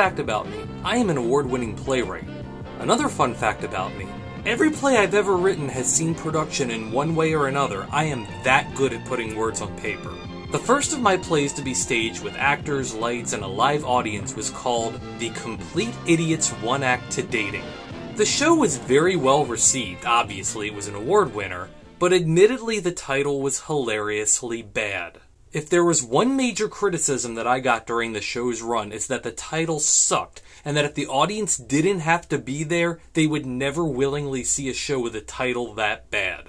fact about me I am an award winning playwright. Another fun fact about me every play I've ever written has seen production in one way or another. I am that good at putting words on paper. The first of my plays to be staged with actors, lights, and a live audience was called The Complete Idiot's One Act to Dating. The show was very well received, obviously, it was an award winner, but admittedly the title was hilariously bad if there was one major criticism that I got during the show's run, it's that the title sucked, and that if the audience didn't have to be there, they would never willingly see a show with a title that bad.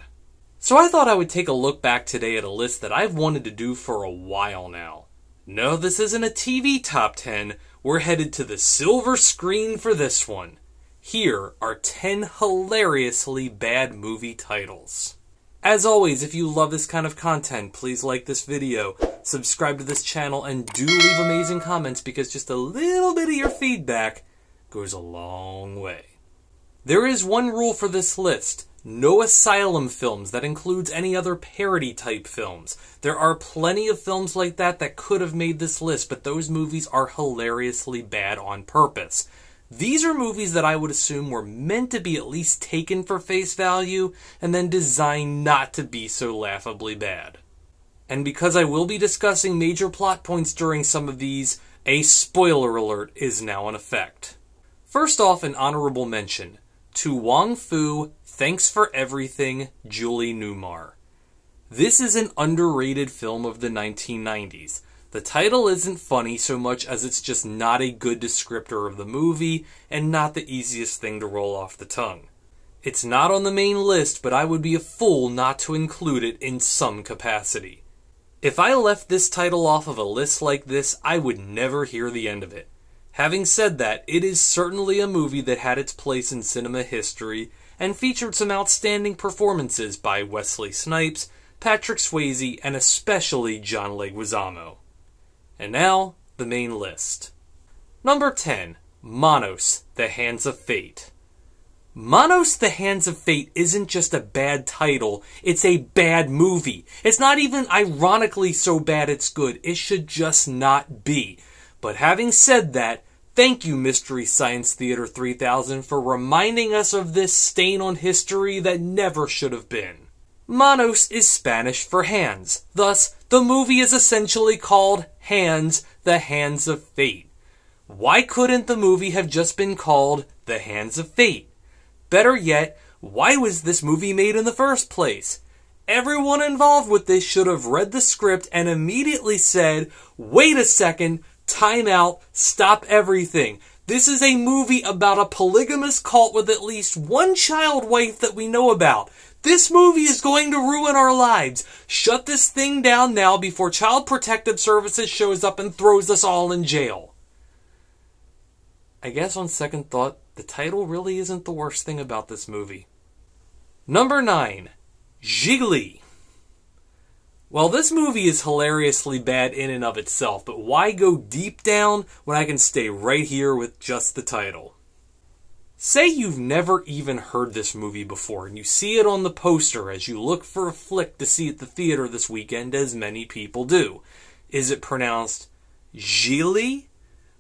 So I thought I would take a look back today at a list that I've wanted to do for a while now. No, this isn't a TV top 10, we're headed to the silver screen for this one. Here are 10 hilariously bad movie titles. As always, if you love this kind of content, please like this video, subscribe to this channel, and do leave amazing comments because just a little bit of your feedback goes a long way. There is one rule for this list. No asylum films that includes any other parody type films. There are plenty of films like that that could have made this list, but those movies are hilariously bad on purpose. These are movies that I would assume were meant to be at least taken for face value and then designed not to be so laughably bad. And because I will be discussing major plot points during some of these, a spoiler alert is now in effect. First off, an honorable mention to Wong Fu, Thanks for Everything, Julie Newmar. This is an underrated film of the 1990s. The title isn't funny so much as it's just not a good descriptor of the movie and not the easiest thing to roll off the tongue. It's not on the main list, but I would be a fool not to include it in some capacity. If I left this title off of a list like this, I would never hear the end of it. Having said that, it is certainly a movie that had its place in cinema history and featured some outstanding performances by Wesley Snipes, Patrick Swayze, and especially John Leguizamo. And now, the main list. Number 10, Manos, the Hands of Fate. Manos, the Hands of Fate isn't just a bad title, it's a bad movie. It's not even ironically so bad it's good. It should just not be. But having said that, Thank you, Mystery Science Theater 3000, for reminding us of this stain on history that never should have been. Manos is Spanish for hands. Thus, the movie is essentially called hands the hands of fate. Why couldn't the movie have just been called The Hands of Fate? Better yet, why was this movie made in the first place? Everyone involved with this should have read the script and immediately said, wait a second, time out, stop everything. This is a movie about a polygamous cult with at least one child wife that we know about. This movie is going to ruin our lives. Shut this thing down now before Child Protective Services shows up and throws us all in jail. I guess on second thought, the title really isn't the worst thing about this movie. Number 9. Jiggly. Well, this movie is hilariously bad in and of itself, but why go deep down when I can stay right here with just the title? Say you've never even heard this movie before and you see it on the poster as you look for a flick to see at the theater this weekend, as many people do. Is it pronounced "jilly"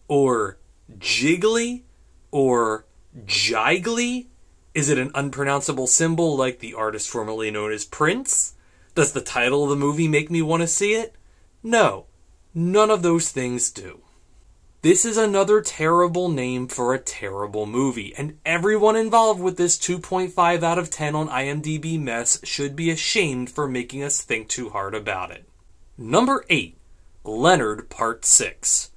or Jiggly or Jiggly? Is it an unpronounceable symbol like the artist formerly known as Prince? Does the title of the movie make me want to see it? No, none of those things do. This is another terrible name for a terrible movie, and everyone involved with this 2.5 out of 10 on IMDb mess should be ashamed for making us think too hard about it. Number 8 Leonard Part 6.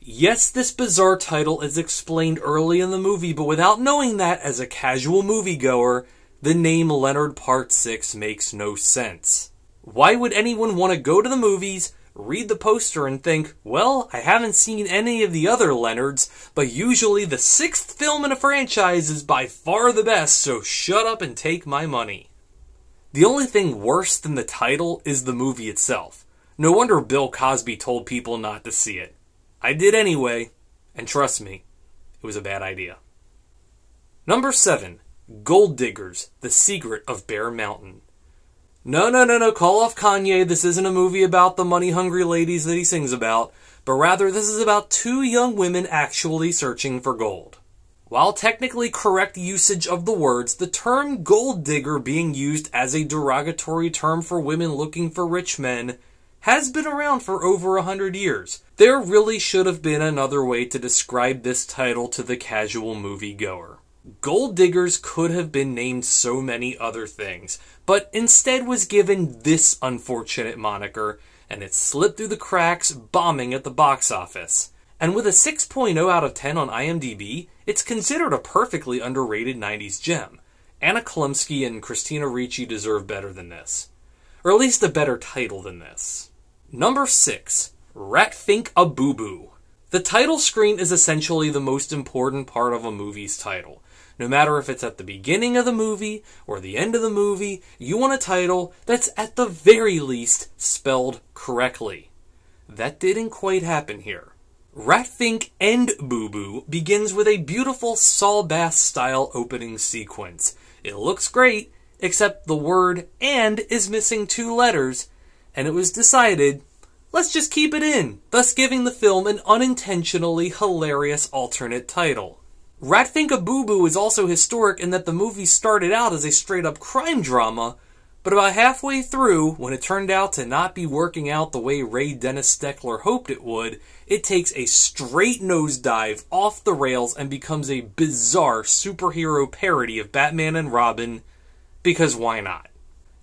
Yes, this bizarre title is explained early in the movie, but without knowing that as a casual moviegoer, the name Leonard Part 6 makes no sense. Why would anyone want to go to the movies? read the poster and think, well, I haven't seen any of the other Leonards, but usually the sixth film in a franchise is by far the best, so shut up and take my money. The only thing worse than the title is the movie itself. No wonder Bill Cosby told people not to see it. I did anyway, and trust me, it was a bad idea. Number 7. Gold Diggers, The Secret of Bear Mountain. No, no, no, no, call off Kanye. This isn't a movie about the money hungry ladies that he sings about, but rather this is about two young women actually searching for gold. While technically correct usage of the words, the term gold digger being used as a derogatory term for women looking for rich men has been around for over a hundred years. There really should have been another way to describe this title to the casual moviegoer. Gold Diggers could have been named so many other things, but instead was given this unfortunate moniker, and it slipped through the cracks, bombing at the box office. And with a 6.0 out of 10 on IMDb, it's considered a perfectly underrated 90s gem. Anna Klumsky and Christina Ricci deserve better than this. Or at least a better title than this. Number 6. think a Boo Boo. The title screen is essentially the most important part of a movie's title. No matter if it's at the beginning of the movie or the end of the movie, you want a title that's at the very least spelled correctly. That didn't quite happen here. Ratfink and Boo Boo begins with a beautiful Saul Bass style opening sequence. It looks great, except the word and is missing two letters, and it was decided let's just keep it in, thus giving the film an unintentionally hilarious alternate title. Ratfinka Boo Boo is also historic in that the movie started out as a straight up crime drama, but about halfway through, when it turned out to not be working out the way Ray Dennis Steckler hoped it would, it takes a straight nosedive off the rails and becomes a bizarre superhero parody of Batman and Robin, because why not?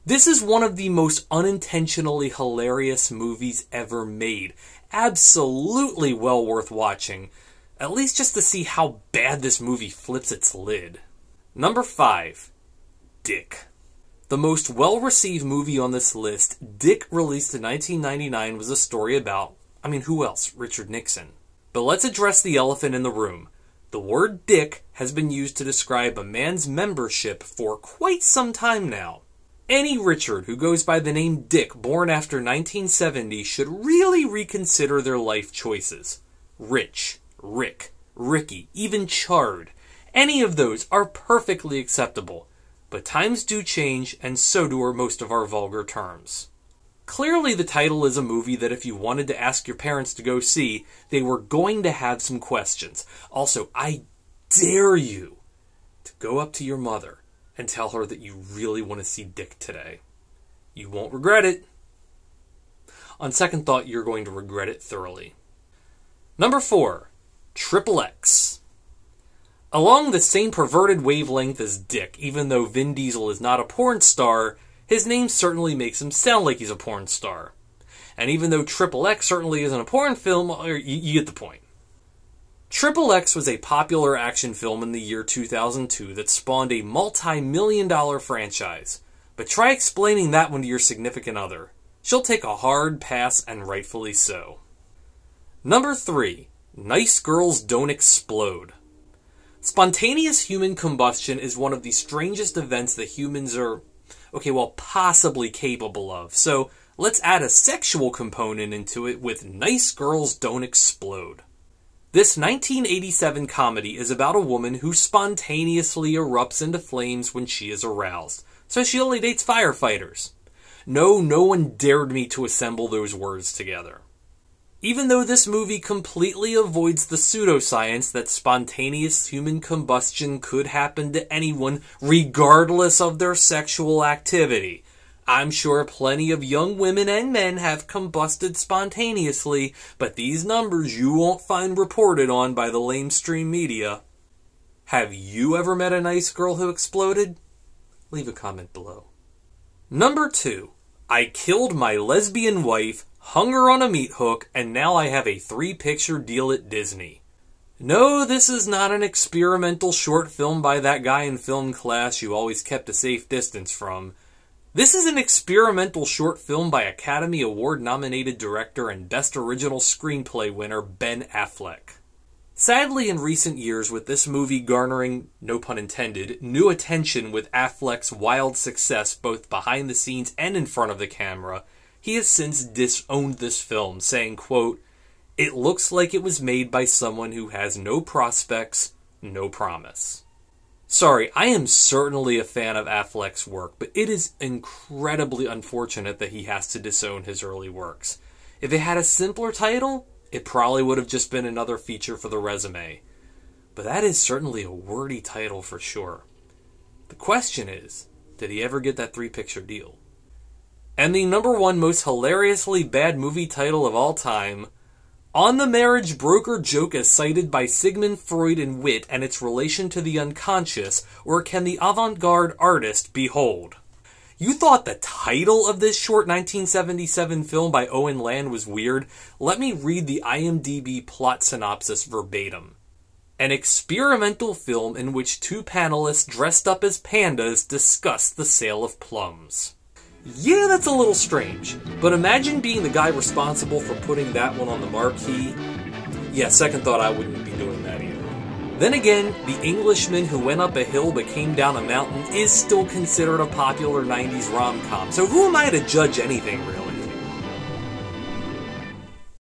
This is one of the most unintentionally hilarious movies ever made. Absolutely well worth watching at least just to see how bad this movie flips its lid. Number 5 Dick. The most well received movie on this list, Dick, released in 1999, was a story about, I mean, who else? Richard Nixon. But let's address the elephant in the room. The word dick has been used to describe a man's membership for quite some time now. Any Richard who goes by the name Dick born after 1970 should really reconsider their life choices. Rich. Rick, Ricky, even Chard. Any of those are perfectly acceptable, but times do change, and so do our most of our vulgar terms. Clearly, the title is a movie that if you wanted to ask your parents to go see, they were going to have some questions. Also, I dare you to go up to your mother and tell her that you really want to see Dick today. You won't regret it. On second thought, you're going to regret it thoroughly. Number four, Triple X. Along the same perverted wavelength as Dick, even though Vin Diesel is not a porn star, his name certainly makes him sound like he's a porn star. And even though Triple X certainly isn't a porn film, uh, you get the point. Triple X was a popular action film in the year 2002 that spawned a multi million dollar franchise. But try explaining that one to your significant other. She'll take a hard pass, and rightfully so. Number 3 Nice girls don't explode. Spontaneous human combustion is one of the strangest events that humans are, okay, well, possibly capable of. So let's add a sexual component into it with Nice Girls Don't Explode. This 1987 comedy is about a woman who spontaneously erupts into flames when she is aroused, so she only dates firefighters. No, no one dared me to assemble those words together. Even though this movie completely avoids the pseudoscience that spontaneous human combustion could happen to anyone regardless of their sexual activity, I'm sure plenty of young women and men have combusted spontaneously, but these numbers you won't find reported on by the lamestream media. Have you ever met a nice girl who exploded? Leave a comment below. Number 2. I killed my lesbian wife hunger on a meat hook, and now I have a three picture deal at Disney. No, this is not an experimental short film by that guy in film class you always kept a safe distance from. This is an experimental short film by Academy Award nominated director and Best Original Screenplay winner Ben Affleck. Sadly, in recent years, with this movie garnering, no pun intended, new attention with Affleck's wild success both behind the scenes and in front of the camera, he has since disowned this film, saying, quote, It looks like it was made by someone who has no prospects, no promise. Sorry, I am certainly a fan of Affleck's work, but it is incredibly unfortunate that he has to disown his early works. If it had a simpler title, it probably would have just been another feature for the resume. But that is certainly a wordy title for sure. The question is, did he ever get that three picture deal? and the number one most hilariously bad movie title of all time. On the Marriage Broker joke is cited by Sigmund Freud in Wit and its relation to the unconscious, or can the avant garde artist behold? You thought the title of this short 1977 film by Owen Land was weird? Let me read the IMDb plot synopsis verbatim. An experimental film in which two panelists dressed up as pandas discuss the sale of plums. Yeah, that's a little strange. But imagine being the guy responsible for putting that one on the marquee. Yeah, second thought, I wouldn't be doing that either. Then again, The Englishman Who Went Up a Hill But Came Down a Mountain is still considered a popular 90s rom com, so who am I to judge anything, really?